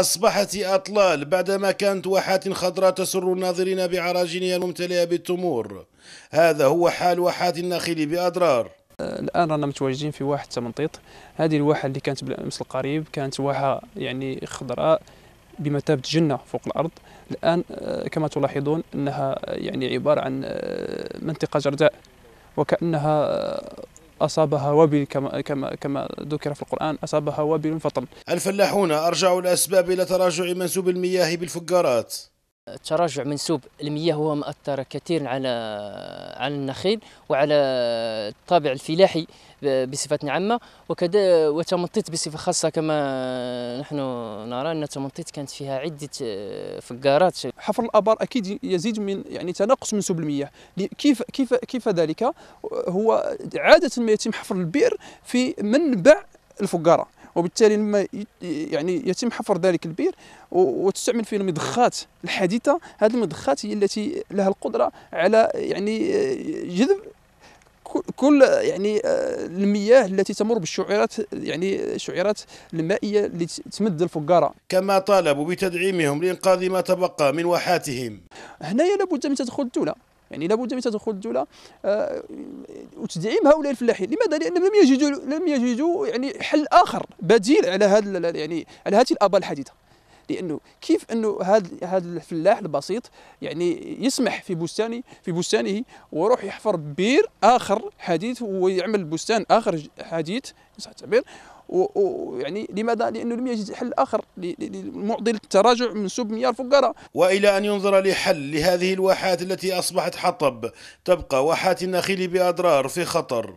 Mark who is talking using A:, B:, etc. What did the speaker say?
A: أصبحت أطلال بعدما كانت واحات خضراء تسر الناظرين بعراجينها الممتلئة بالتمور هذا هو حال واحات النخيل
B: بأضرار الان رانا متواجدين في واحه تمنطيط هذه الواحه اللي كانت بالامس القريب كانت واحه يعني خضراء بمثابه جنه فوق الارض الان آه، كما تلاحظون انها آه، يعني عباره عن آه، منطقه جرداء وكانها أصابها وبل كما, كما, كما ذكر في القرآن أصابها وبل فطن
C: الفلاحون أرجعوا الأسباب إلى تراجع منسوب المياه بالفجارات تراجع منسوب المياه هو مؤثر كثيرا على على النخيل وعلى الطابع الفلاحي بصفة عامة وكذا وتمطيط بصفة خاصة كما نحن نرى أن تمطيط كانت فيها عدة فقارات حفر الآبار
D: أكيد يزيد من يعني تناقص منسوب المياه كيف كيف كيف ذلك هو عادة ما يتم حفر البئر في منبع الفقارة وبالتالي لما يعني يتم حفر ذلك البئر وتستعمل فيه المضخات الحديثه هذه المضخات هي التي لها القدره على يعني آه، جذب كل يعني آه، المياه التي تمر بالشعيرات يعني الشعيرات المائيه
E: اللي تمد الفقاره كما طالبوا بتدعيمهم لانقاذ ما تبقى من واحاتهم
D: هنايا لابد من تدخل الدوله يعني لابد من تدخل الدوله آه، وتدعيم هؤلاء الفلاحين لماذا لانهم لم يجدوا لم يجدوا يعني حل اخر بديل على هذا يعني على هذه الابه الحديثه لانه كيف انه هذا هذا الفلاح البسيط يعني يسمح في بستانه في بستانه ويروح يحفر بير اخر حديث ويعمل بستان اخر حديث صح التعبير ويعني لماذا؟ لأنه لم يجد حل آخر لمعضلة التراجع من مياه الفقراء وإلى أن ينظر
A: لحل لهذه الواحات التي أصبحت حطب تبقى واحات النخيل بأضرار في خطر